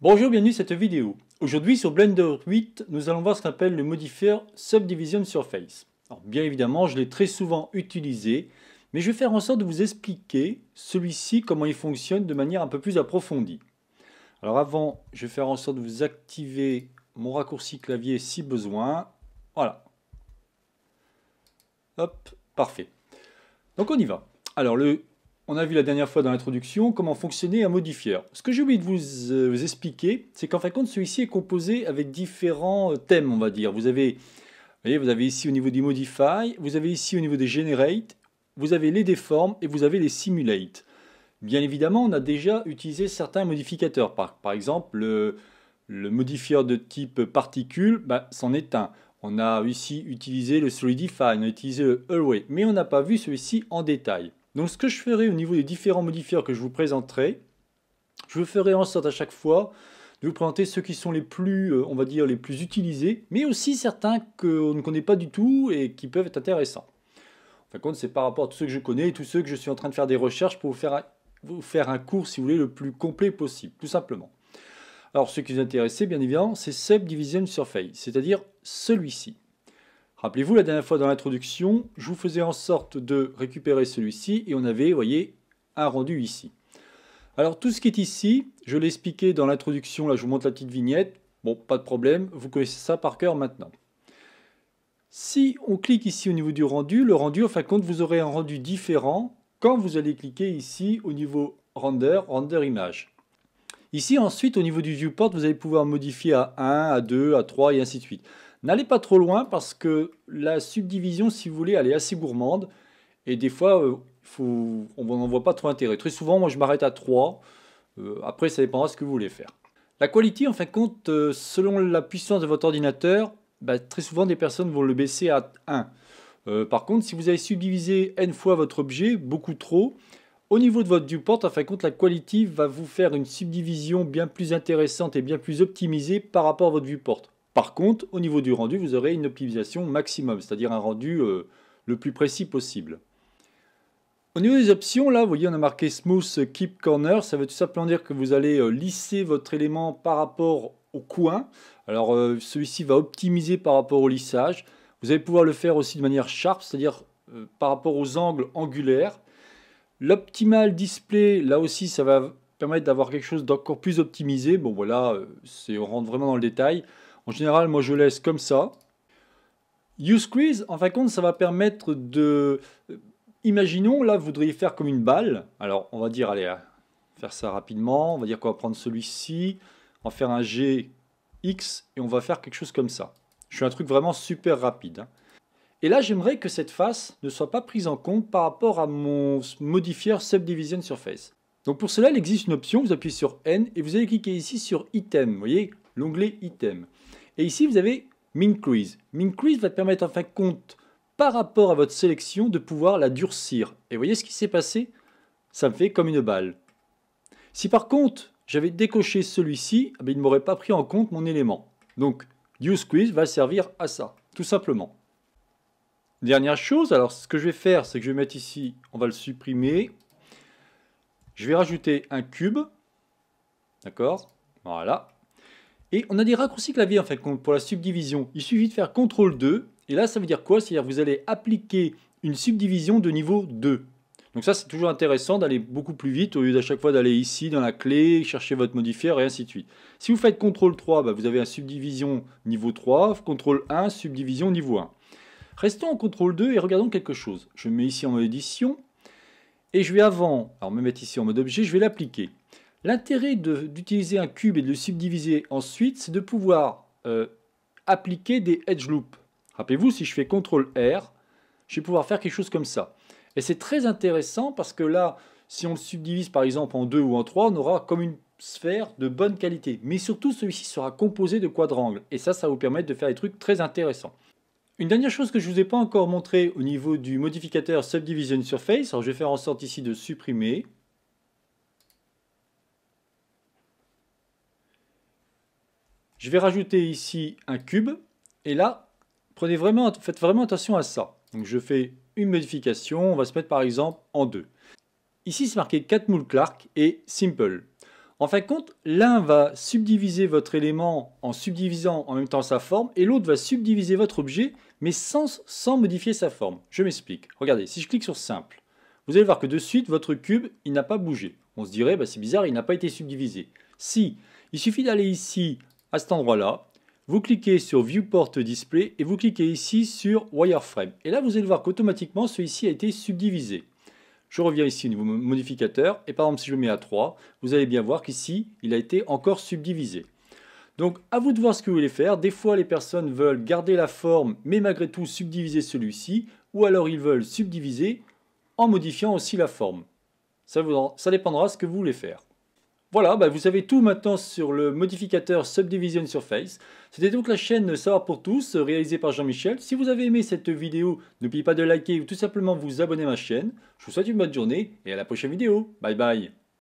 Bonjour, bienvenue à cette vidéo. Aujourd'hui sur Blender 8, nous allons voir ce qu'on appelle le modifier Subdivision Surface. Alors, bien évidemment, je l'ai très souvent utilisé, mais je vais faire en sorte de vous expliquer celui-ci, comment il fonctionne de manière un peu plus approfondie. Alors avant, je vais faire en sorte de vous activer mon raccourci clavier si besoin. Voilà. Hop, parfait. Donc on y va. Alors le on a vu la dernière fois dans l'introduction comment fonctionnait un modifieur. Ce que j'ai oublié de vous, euh, expliquer, c'est qu'en fin de compte, celui-ci est composé avec différents euh, thèmes, on va dire. Vous avez, avez ici au niveau du modify, vous avez ici au niveau des generate, vous avez les déformes et vous avez les simulate. Bien évidemment, on a déjà utilisé certains modificateurs. Par, exemple, le, le, de type particule, bah, c'en est un. On a ici utilisé le solidify, on a utilisé le mais on n'a pas vu celui-ci en détail. Donc ce que je ferai au niveau des différents modificateurs que je vous présenterai, je ferai en sorte à chaque fois de vous présenter ceux qui sont les plus, euh, on va dire, les plus utilisés, mais aussi certains qu'on ne connaît pas du tout et qui peuvent être intéressants. En fin de compte, c'est par rapport à tous ceux que je connais et tous ceux que je suis en train de faire des recherches pour vous faire un, vous faire un cours, si vous voulez, le plus complet possible, tout simplement. Alors, ce qui vous intéressait, bien évidemment, c'est Subdivision Surface, c'est-à-dire celui-ci. Rappelez-vous, la dernière fois dans l'introduction, je vous faisais en sorte de récupérer celui-ci et on avait, vous voyez, un rendu ici. Alors tout ce qui est ici, je l'ai expliqué dans l'introduction, là je vous montre la petite vignette. Bon, pas de problème, vous connaissez ça par cœur maintenant. Si on clique ici au niveau du rendu, le rendu, en fin de compte, vous aurez un rendu différent quand vous allez cliquer ici au niveau render, render image. Ici, ensuite, au niveau du viewport, vous allez pouvoir modifier à 1, à 2, à 3 et ainsi de suite. N'allez pas trop loin parce que la subdivision, si vous voulez, elle est assez gourmande. Et des fois, euh, on n'en voit pas trop intérêt. Très souvent, moi, je m'arrête à 3. Euh, après, ça dépendra de ce que vous voulez faire. La quality, en fin de compte, euh, selon la puissance de votre ordinateur, bah, très souvent, des personnes vont le baisser à 1. par contre, si vous avez subdivisé n fois votre objet, beaucoup trop, au niveau de votre viewport, en fin de compte, la quality va vous faire une subdivision bien plus intéressante et bien plus optimisée par rapport à votre viewport. Par contre, au niveau du rendu, vous aurez une optimisation maximum, c'est-à-dire un rendu euh, le plus précis possible. Au niveau des options, là, vous voyez, on a marqué Smooth Keep Corner. Ça veut tout simplement dire que vous allez euh, lisser votre élément par rapport au coin. Alors, euh, celui-ci va optimiser par rapport au lissage. Vous allez pouvoir le faire aussi de manière sharp, c'est-à-dire par rapport aux angles angulaires. L'optimal display, là aussi, ça va permettre d'avoir quelque chose d'encore plus optimisé. Bon, voilà, on rentre vraiment dans le détail. En général, moi je laisse comme ça. Use squeeze en fin de compte, ça va permettre de... Imaginons, là, vous voudriez faire comme une balle. Alors, on va dire, allez, faire ça rapidement. On va dire qu'on va prendre celui-ci, en faire un G X, et on va faire quelque chose comme ça. Je suis un truc vraiment super rapide. Hein. Et là, j'aimerais que cette face ne soit pas prise en compte par rapport à mon modifier Subdivision Surface. Donc pour cela, il existe une option, vous appuyez sur N et vous allez cliquer ici sur Item, vous voyez, l'onglet Item. Et ici, vous avez Mincrease. quiz va te permettre en fin de compte, par rapport à votre sélection, de pouvoir la durcir. Et voyez ce qui s'est passé Ça me fait comme une balle. Si par contre, j'avais décoché celui-ci, eh il ne m'aurait pas pris en compte mon élément. Donc, UseQuiz va servir à ça, tout simplement. Dernière chose, alors ce que je vais faire, c'est que je vais mettre ici, on va le supprimer. Je vais rajouter un cube. D'accord Voilà. Et on a des raccourcis clavier en fait pour la subdivision. Il suffit de faire CTRL 2. Et là, ça veut dire quoi C'est-à-dire vous allez appliquer une subdivision de niveau 2. Donc ça, c'est toujours intéressant d'aller beaucoup plus vite au lieu d'à chaque fois d'aller ici dans la clé, chercher votre modifier et ainsi de suite. Si vous faites CTRL 3, bah, vous avez un subdivision niveau 3, CTRL 1, subdivision niveau 1. Restons en CTRL 2 et regardons quelque chose. Je me mets ici en mode édition et je vais avant, alors me mettre ici en mode objet, je vais l'appliquer. L'intérêt d'utiliser un cube et de le subdiviser ensuite, c'est de pouvoir euh, appliquer des edge loops. Rappelez-vous, si je fais CTRL R, je vais pouvoir faire quelque chose comme ça. Et c'est très intéressant parce que là, si on le subdivise par exemple en deux ou en 3, on aura comme une sphère de bonne qualité. Mais surtout, celui-ci sera composé de quadrangles. Et ça, ça vous permet de faire des trucs très intéressants. Une dernière chose que je ne vous ai pas encore montré au niveau du modificateur Subdivision Surface, alors je vais faire en sorte ici de supprimer. Je vais rajouter ici un cube. Et là, prenez vraiment, faites vraiment attention à ça. Donc je fais une modification. On va se mettre par exemple en deux. Ici, c'est marqué 4 moules Clark et Simple. En fin de compte, l'un va subdiviser votre élément en subdivisant en même temps sa forme et l'autre va subdiviser votre objet mais sans, sans modifier sa forme. Je m'explique. Regardez, si je clique sur simple, vous allez voir que de suite votre cube, il n'a pas bougé. On se dirait, bah, c'est bizarre, il n'a pas été subdivisé. Si, il suffit d'aller ici à cet endroit-là. Vous cliquez sur Viewport Display et vous cliquez ici sur Wireframe. Et là, vous allez voir qu'automatiquement, celui-ci a été subdivisé. Je reviens ici au niveau modificateur et par exemple, si je le mets à 3, vous allez bien voir qu'ici, il a été encore subdivisé. Donc, à vous de voir ce que vous voulez faire. Des fois, les personnes veulent garder la forme, mais malgré tout subdiviser celui-ci, ou alors ils veulent subdiviser en modifiant aussi la forme. Ça, ça dépendra de ce que vous voulez faire. Voilà, bah, vous savez tout maintenant sur le modificateur Subdivision Surface. C'était donc la chaîne Savoir pour tous, réalisée par Jean-Michel. Si vous avez aimé cette vidéo, n'oubliez pas de liker ou tout simplement vous abonner à ma chaîne. Je vous souhaite une bonne journée et à la prochaine vidéo. Bye bye